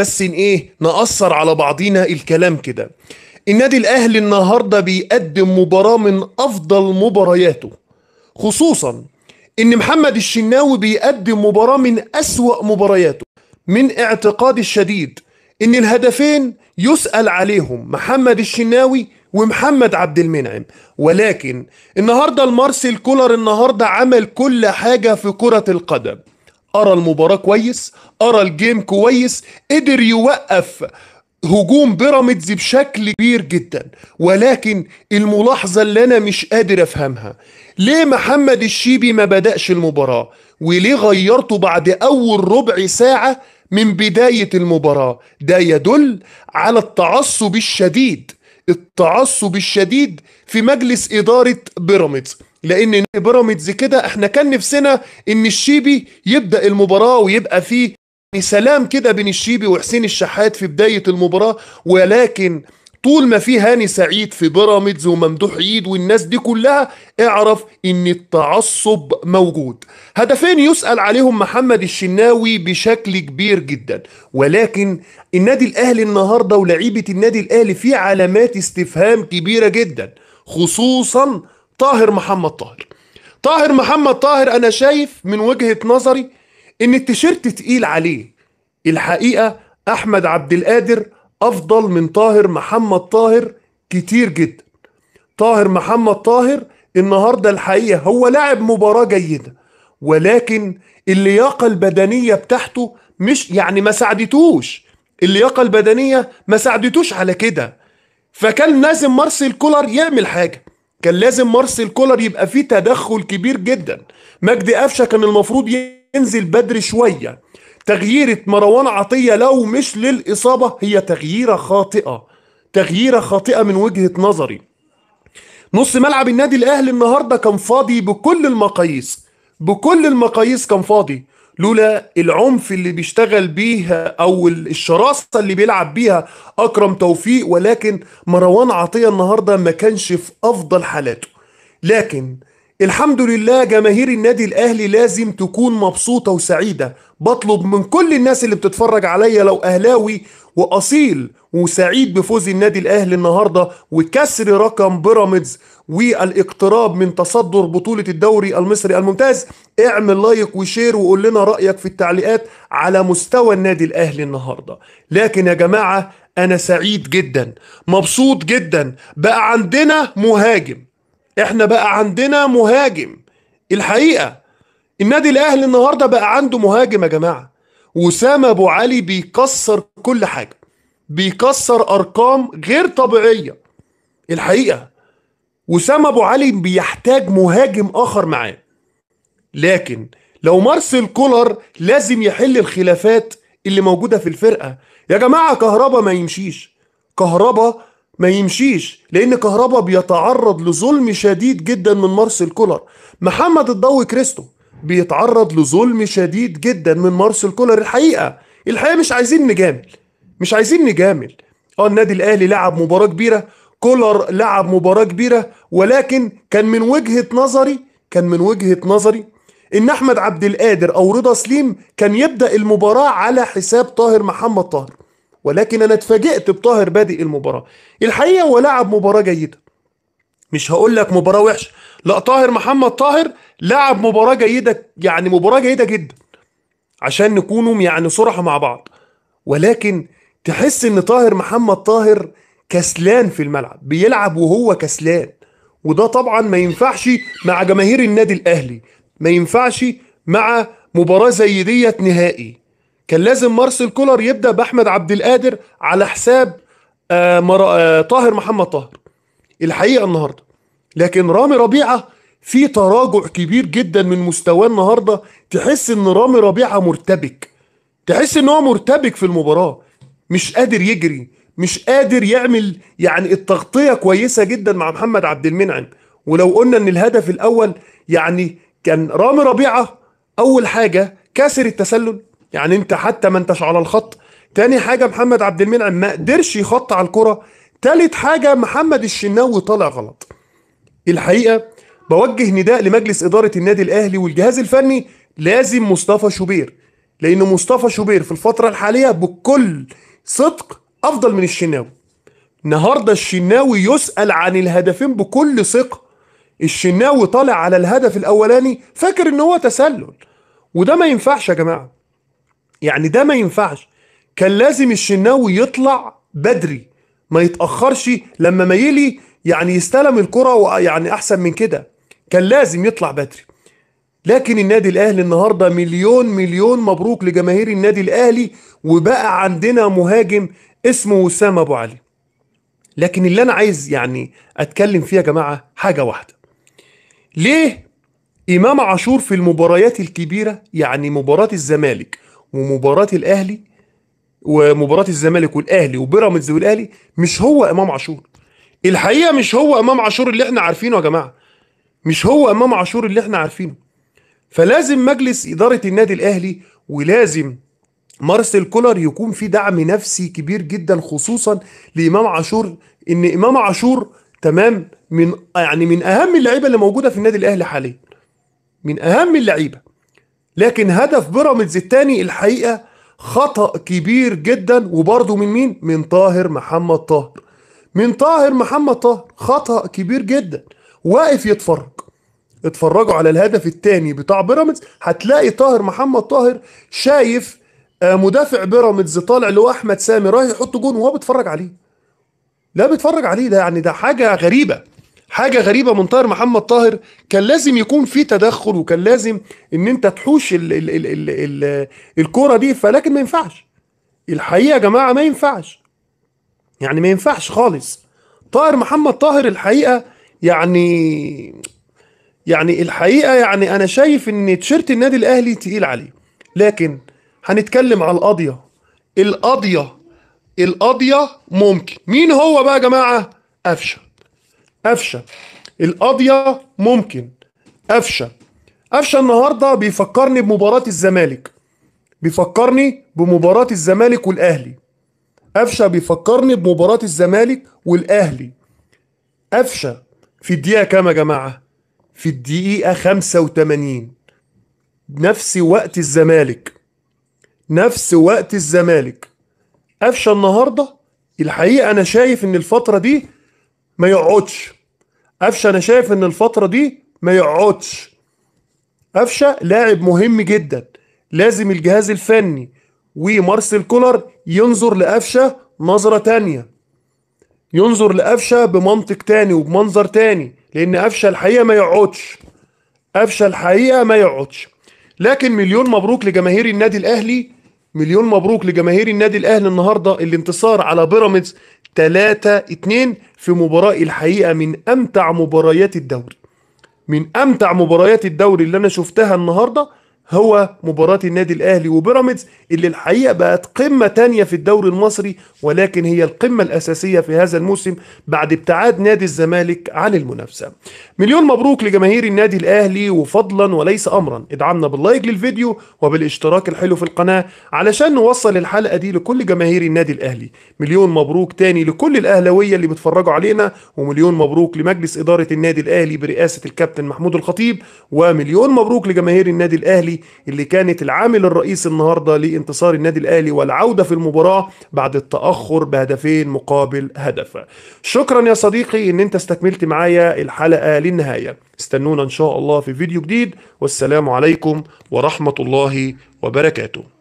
بس إن ايه نأثر على بعضينا الكلام كده النادي الاهلي النهارده بيقدم مباراه من افضل مبارياته خصوصا ان محمد الشناوي بيقدم مباراه من اسوا مبارياته من اعتقادي الشديد ان الهدفين يسال عليهم محمد الشناوي ومحمد عبد المنعم ولكن النهارده المارسيل كولر النهارده عمل كل حاجه في كره القدم قرا المباراه كويس قرا الجيم كويس قدر يوقف هجوم بيراميدز بشكل كبير جدا ولكن الملاحظه اللي انا مش قادر افهمها ليه محمد الشيبي ما بداش المباراه وليه غيرته بعد اول ربع ساعه من بدايه المباراه ده يدل على التعصب الشديد التعصب الشديد في مجلس اداره بيراميدز لان بيراميدز كده احنا كان نفسنا ان الشيبي يبدا المباراه ويبقى فيه يعني سلام كده بين الشيبي وحسين الشحات في بدايه المباراه ولكن طول ما في هاني سعيد في بيراميدز وممدوح عيد والناس دي كلها اعرف ان التعصب موجود هدفين يسأل عليهم محمد الشناوي بشكل كبير جدا ولكن النادي الاهلي النهارده ولاعيبه النادي الاهلي في علامات استفهام كبيره جدا خصوصا طاهر محمد طاهر طاهر محمد طاهر انا شايف من وجهه نظري ان التيشيرت تقيل عليه الحقيقه احمد عبد القادر افضل من طاهر محمد طاهر كتير جدا طاهر محمد طاهر النهارده الحقيقه هو لاعب مباراه جيده ولكن اللياقه البدنيه بتاعته مش يعني ما ساعدتوش اللياقه البدنيه ما ساعدتوش على كده فكان لازم مارسيل كولر يعمل حاجه كان لازم مارسيل كولر يبقى فيه تدخل كبير جدا مجدي قفشه كان المفروض ينزل بدري شويه تغييرة مروان عطية لو مش للإصابة هي تغييرة خاطئة تغييرة خاطئة من وجهة نظري نص ملعب النادي الأهلي النهاردة كان فاضي بكل المقاييس بكل المقاييس كان فاضي لولا العنف اللي بيشتغل بيها او الشراسه اللي بيلعب بيها اكرم توفيق ولكن مروان عطيه النهارده ما كانش في افضل حالاته لكن الحمد لله جماهير النادي الاهلي لازم تكون مبسوطه وسعيده بطلب من كل الناس اللي بتتفرج عليا لو اهلاوي واصيل وسعيد بفوز النادي الاهلي النهارده وكسر رقم بيراميدز والاقتراب من تصدر بطوله الدوري المصري الممتاز اعمل لايك وشير وقول لنا رايك في التعليقات على مستوى النادي الاهلي النهارده لكن يا جماعه انا سعيد جدا مبسوط جدا بقى عندنا مهاجم احنا بقى عندنا مهاجم الحقيقه النادي الاهلي النهارده بقى عنده مهاجم يا جماعه وسام ابو علي بيكسر كل حاجه بيكسر ارقام غير طبيعيه الحقيقه وسام ابو علي بيحتاج مهاجم اخر معاه لكن لو مارسيل كولر لازم يحل الخلافات اللي موجوده في الفرقه يا جماعه كهربا ما يمشيش كهربا ما يمشيش لان كهربا بيتعرض لظلم شديد جدا من مارسيل كولر محمد الضوي كريستو بيتعرض لظلم شديد جدا من مارسيل كولر الحقيقه الحقيقه مش عايزين نجامل مش عايزين نجامل اه النادي الاهلي لعب مباراه كبيره كولر لعب مباراه كبيره ولكن كان من وجهه نظري كان من وجهه نظري ان احمد عبد القادر او رضا سليم كان يبدا المباراه على حساب طاهر محمد طاهر ولكن انا اتفاجئت بطاهر بادئ المباراه الحقيقه هو لعب مباراه جيده مش هقول لك مباراه وحشه لا طاهر محمد طاهر لعب مباراه جيده يعني مباراه جيده جدا عشان نكونوا يعني صراحه مع بعض ولكن تحس ان طاهر محمد طاهر كسلان في الملعب بيلعب وهو كسلان وده طبعا ما ينفعش مع جماهير النادي الاهلي ما ينفعش مع مباراه زي ديت نهائي كان لازم مارسيل كولر يبدا باحمد عبد القادر على حساب آه, آه، طاهر محمد طاهر الحقيقه النهارده لكن رامي ربيعه في تراجع كبير جدا من مستواه النهارده تحس ان رامي ربيعه مرتبك تحس ان هو مرتبك في المباراه مش قادر يجري مش قادر يعمل يعني التغطيه كويسه جدا مع محمد عبد المنعم ولو قلنا ان الهدف الاول يعني كان رامي ربيعه اول حاجه كسر التسلل يعني انت حتى ما انتش على الخط تاني حاجه محمد عبد المنعم ما قدرش يخط على الكره تالت حاجه محمد الشناوي طالع غلط الحقيقه بوجه نداء لمجلس اداره النادي الاهلي والجهاز الفني لازم مصطفى شوبير لان مصطفى شوبير في الفتره الحاليه بكل صدق افضل من الشناوي النهارده الشناوي يسال عن الهدفين بكل ثقه الشناوي طالع على الهدف الاولاني فاكر ان هو تسلل وده ما ينفعش يا جماعه يعني ده ما ينفعش كان لازم الشناوي يطلع بدري ما يتاخرش لما ما يلي يعني يستلم الكره ويعني احسن من كده كان لازم يطلع بدري لكن النادي الاهلي النهارده مليون مليون مبروك لجماهير النادي الاهلي وبقى عندنا مهاجم اسمه وسام ابو علي لكن اللي انا عايز يعني اتكلم فيه يا جماعه حاجه واحده ليه امام عاشور في المباريات الكبيره يعني مباراه الزمالك ومباراه الاهلي ومباراه الزمالك والاهلي وبيراميدز والاهلي مش هو امام عاشور الحقيقه مش هو امام عاشور اللي احنا عارفينه يا جماعه مش هو امام عاشور اللي احنا عارفينه فلازم مجلس إدارة النادي الأهلي ولازم مارسيل كولر يكون في دعم نفسي كبير جدا خصوصا لإمام عاشور إن إمام عاشور تمام من يعني من أهم اللعيبة اللي موجودة في النادي الأهلي حاليا من أهم اللعيبة لكن هدف بيراميدز الثاني الحقيقة خطأ كبير جدا وبرضه من مين؟ من طاهر محمد طاهر من طاهر محمد طاهر خطأ كبير جدا واقف يتفرج اتفرجوا على الهدف الثاني بتاع بيراميدز هتلاقي طاهر محمد طاهر شايف آه، مدافع بيراميدز طالع اللي هو احمد سامي رايح يحط جون وهو بيتفرج عليه لا بيتفرج عليه ده يعني ده حاجه غريبه حاجه غريبه من طاهر محمد طاهر كان لازم يكون في تدخل وكان لازم ان انت تحوش ال ال ال ال ال الكوره دي فلكن ما ينفعش الحقيقه يا جماعه ما ينفعش يعني ما ينفعش خالص طاهر محمد طاهر الحقيقه يعني يعني الحقيقه يعني انا شايف ان تيشيرت النادي الاهلي تقيل عليه لكن هنتكلم على القضيه القضيه القضيه ممكن مين هو بقى يا جماعه قفشه قفشه القضيه ممكن قفشه قفشه النهارده بيفكرني بمباراه الزمالك بيفكرني بمباراه الزمالك والاهلي قفشه بيفكرني بمباراه الزمالك والاهلي قفشه في الدقيقه كام يا جماعه في الدقيقة 85 نفس وقت الزمالك نفس وقت الزمالك قفشه النهارده الحقيقه انا شايف ان الفتره دي ما يقعدش قفشه انا شايف ان الفتره دي ما يقعدش قفشه لاعب مهم جدا لازم الجهاز الفني ومارسيل كولر ينظر لقفشه نظره تانية ينظر لقفشه بمنطق تاني وبمنظر تاني لان قفشه الحقيقه ما يقعدش قفشه الحقيقه ما يقعدش لكن مليون مبروك لجماهير النادي الاهلي مليون مبروك لجماهير النادي الاهلي النهارده الانتصار على بيراميدز 3 2 في مباراه الحقيقه من امتع مباريات الدوري من امتع مباريات الدوري اللي انا شفتها النهارده هو مباراة النادي الأهلي وبيراميدز اللي الحقيقة بقت قمة تانية في الدوري المصري ولكن هي القمة الأساسية في هذا الموسم بعد ابتعاد نادي الزمالك عن المنافسة مليون مبروك لجماهير النادي الأهلي وفضلا وليس أمرا ادعمنا باللايك للفيديو وبالاشتراك الحلو في القناة علشان نوصل الحلقة دي لكل جماهير النادي الأهلي مليون مبروك تاني لكل الأهلوية اللي بيتفرجوا علينا ومليون مبروك لمجلس إدارة النادي الأهلي برئاسة الكابتن محمود الخطيب ومليون مبروك لجماهير النادي الأهلي اللي كانت العامل الرئيسي النهارده لانتصار النادي الاهلي والعوده في المباراه بعد التاخر بهدفين مقابل هدف شكرا يا صديقي ان انت استكملت معايا الحلقه للنهايه استنونا ان شاء الله في فيديو جديد والسلام عليكم ورحمه الله وبركاته